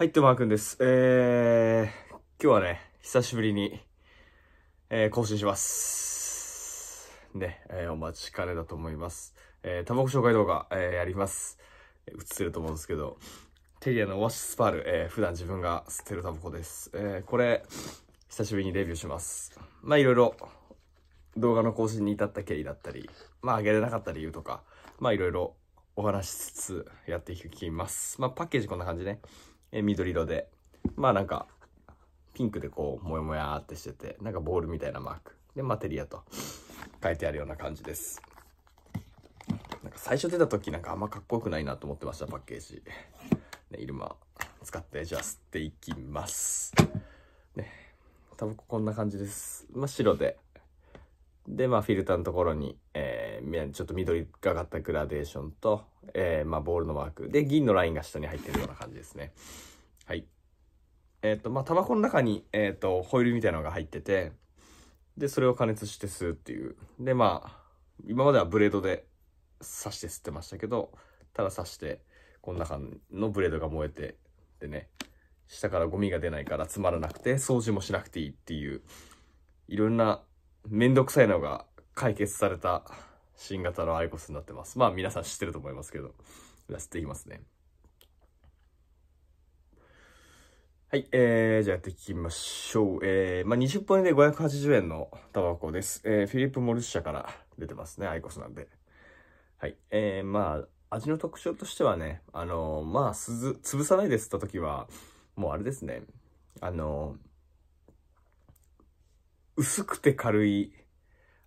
はい、とマーくんです。えー、今日はね、久しぶりに、えー、更新します。ね、えー、お待ちかねだと思います。えー、タバコ紹介動画、えー、やります。映ってると思うんですけど、テリアのオアシスパール、えー、普段自分が吸ってるタバコです。えー、これ、久しぶりにレビューします。まあ、いろいろ、動画の更新に至った経緯だったり、まあ、あげれなかった理由とか、まあ、いろいろお話しつつやっていきます。まあ、パッケージこんな感じね。え緑色で、まあなんか、ピンクでこう、もやもやってしてて、なんかボールみたいなマーク。で、マテリアと書いてあるような感じです。なんか最初出た時なんかあんまかっこよくないなと思ってました、パッケージ。ね、イルマ使ってじゃあ吸っていきます。ね、タバコこんな感じです。まあ、白で、で、まあ、フィルターのところに、えー、ちょっと緑がかったグラデーションと、えー、まあ、ボールのマーク。で、銀のラインが下に入ってるような感じですね。はい。えっ、ー、と、まあ、タバコの中に、えっ、ー、と、ホイールみたいなのが入ってて、で、それを加熱して吸うっていう。で、まあ、今まではブレードで刺して吸ってましたけど、ただ刺して、この中のブレードが燃えて、でね、下からゴミが出ないからつまらなくて、掃除もしなくていいっていう、いろんなめんどくさいのが解決された新型のアイコスになってます。まあ皆さん知ってると思いますけど、知っていきますね。はい、えー、じゃあやっていきましょう。えー、まあ20本で580円のタバコです。えー、フィリップ・モルシャから出てますね、アイコスなんで。はい、えー、まあ味の特徴としてはね、あのー、まあ、すず、潰さないで吸った時は、もうあれですね、あのー薄くて軽い、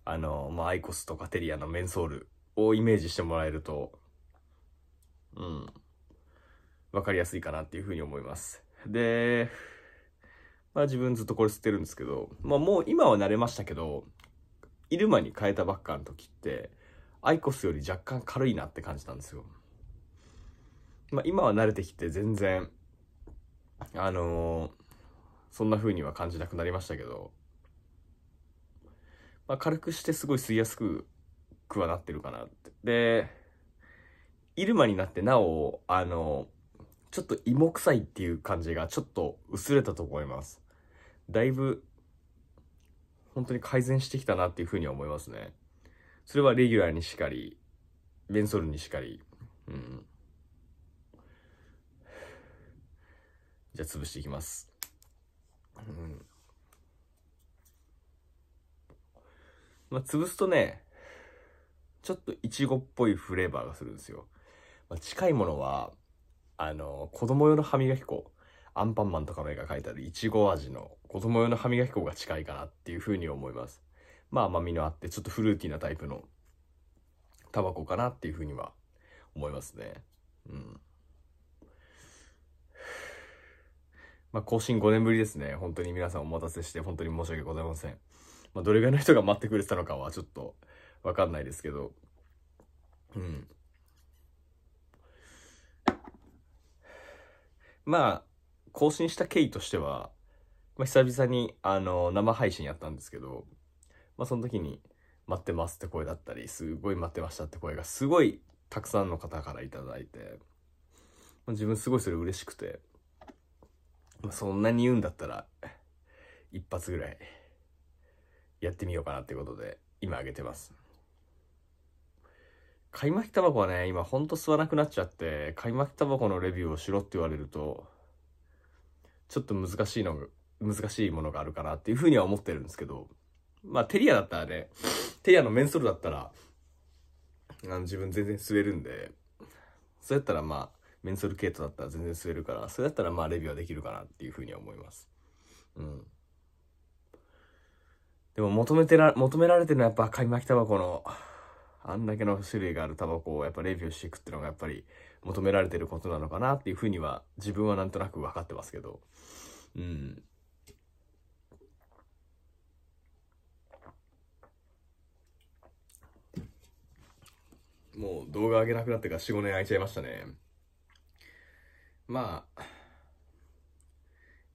あの、まあ、アイコスとかテリアのメンソールをイメージしてもらえると、うん、わかりやすいかなっていうふうに思います。で、まあ自分ずっとこれ吸ってるんですけど、まあもう今は慣れましたけど、イルマに変えたばっかの時って、アイコスより若干軽いなって感じたんですよ。まあ今は慣れてきて全然、あのー、そんな風には感じなくなりましたけど、まあ、軽くしてすごい吸いやすくくはなってるかなって。で、イルマになってなお、あの、ちょっと芋臭いっていう感じがちょっと薄れたと思います。だいぶ、本当に改善してきたなっていうふうには思いますね。それはレギュラーにしかり、ベンソールにしかり、うん。じゃあ潰していきます。うんまあ、潰すとね、ちょっとイチゴっぽいフレーバーがするんですよ。まあ、近いものは、あの、子供用の歯磨き粉。アンパンマンとかの絵が描いてあるイチゴ味の子供用の歯磨き粉が近いかなっていうふうに思います。まあ甘みのあってちょっとフルーティーなタイプのタバコかなっていうふうには思いますね。うん。まあ更新5年ぶりですね。本当に皆さんお待たせして本当に申し訳ございません。まあ、どれぐらいの人が待ってくれてたのかはちょっとわかんないですけど、うん。まあ、更新した経緯としては、まあ、久々に、あの、生配信やったんですけど、まあ、その時に、待ってますって声だったり、すごい待ってましたって声が、すごいたくさんの方から頂いて、まあ、自分すごいそれ嬉しくて、まあ、そんなに言うんだったら、一発ぐらいやってみようかなってことで、今あげてます。買い巻きタバコはね、今ほんと吸わなくなっちゃって、買い巻きタバコのレビューをしろって言われると、ちょっと難しいの、難しいものがあるかなっていうふうには思ってるんですけど、まあ、テリアだったらね、テリアのメンソールだったら、あの自分全然吸えるんで、それやったらまあ、メンソール系統だったら全然吸えるから、それだったらまあ、レビューはできるかなっていうふうには思います。うん。でも求めてら、求められてるのはやっぱ紙巻きタバコの、あんだけの種類があるタバコをやっぱレビューしていくっていうのがやっぱり求められてることなのかなっていうふうには自分はなんとなく分かってますけど。うん。もう動画上げなくなってから4、5年空いちゃいましたね。まあ、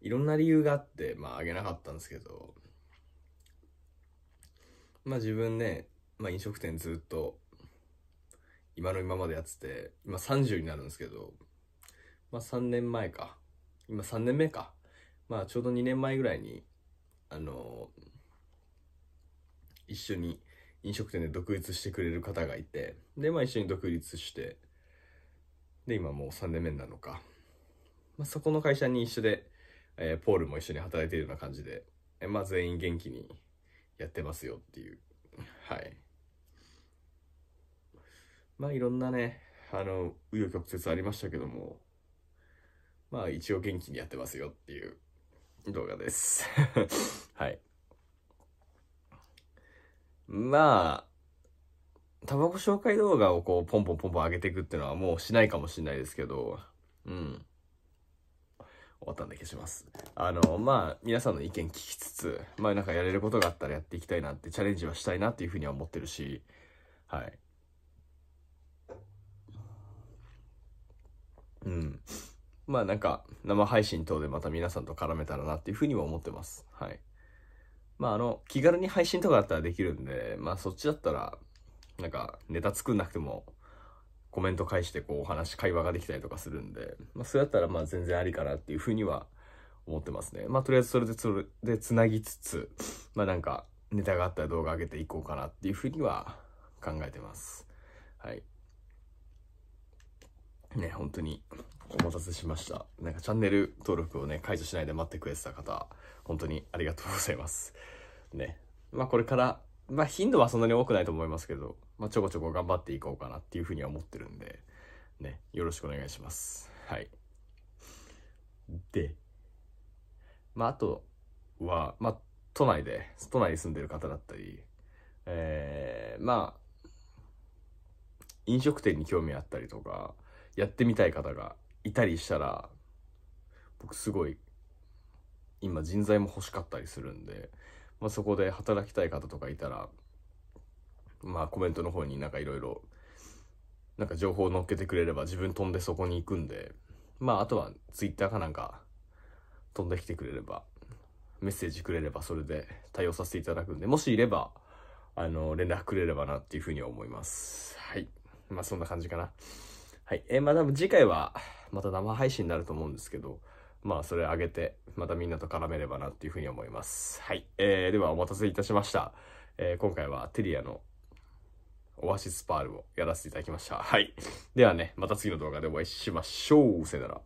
いろんな理由があって、まあ上げなかったんですけど、まあ自分ね、まあ飲食店ずっと、今の今までやってて、今30になるんですけど、まあ3年前か。今3年目か。まあちょうど2年前ぐらいに、あのー、一緒に飲食店で独立してくれる方がいて、で、まあ一緒に独立して、で、今もう3年目なのか。まあそこの会社に一緒で、えー、ポールも一緒に働いているような感じで、えー、まあ全員元気にやってますよっていう。はい。まあいろんなね、あの、紆余曲折ありましたけども、まあ一応元気にやってますよっていう動画です。はい。まあ、タバコ紹介動画をこうポンポンポンポン上げていくっていうのはもうしないかもしれないですけど、うん。終わったんで消します。あの、まあ、皆さんの意見聞きつつ、まあ、なんかやれることがあったらやっていきたいなって、チャレンジはしたいなっていうふうには思ってるし、はい。うん。まあ、なんか、生配信等でまた皆さんと絡めたらなっていうふうにも思ってます。はい。まあ、あの、気軽に配信とかだったらできるんで、まあ、そっちだったら、なんか、ネタ作んなくても、コメント返してこうお話、会話ができたりとかするんで、まあ、それだったらまあ全然ありかなっていうふうには思ってますね。まあとりあえずそれでそれで繋ぎつつ、まあなんかネタがあったら動画上げていこうかなっていうふうには考えてます。はい。ね、本当にお待たせしました。なんかチャンネル登録をね、解除しないで待ってくれてた方、本当にありがとうございます。ね。まあこれから、まあ頻度はそんなに多くないと思いますけど、まあ、ちょこちょこ頑張っていこうかなっていうふうには思ってるんで、ね、よろしくお願いします。はい。で、まあ、あとは、まあ、都内で、都内に住んでる方だったり、えー、まあ、飲食店に興味あったりとか、やってみたい方がいたりしたら、僕すごい、今人材も欲しかったりするんで、まあ、そこで働きたい方とかいたら、まあコメントの方になんかいろいろ、なんか情報を載っけてくれれば自分飛んでそこに行くんで、まああとはツイッターかなんか飛んできてくれれば、メッセージくれればそれで対応させていただくんで、もしいれば、あの、連絡くれればなっていうふうに思います。はい。まあそんな感じかな。はい。えー、まあ多分次回はまた生配信になると思うんですけど、まあそれ上げて、またみんなと絡めればなっていうふうに思います。はい。えー、ではお待たせいたしました。えー、今回はテリアのオアシスパールをやらせていただきました。はい。ではね、また次の動画でお会いしましょう。さよなら。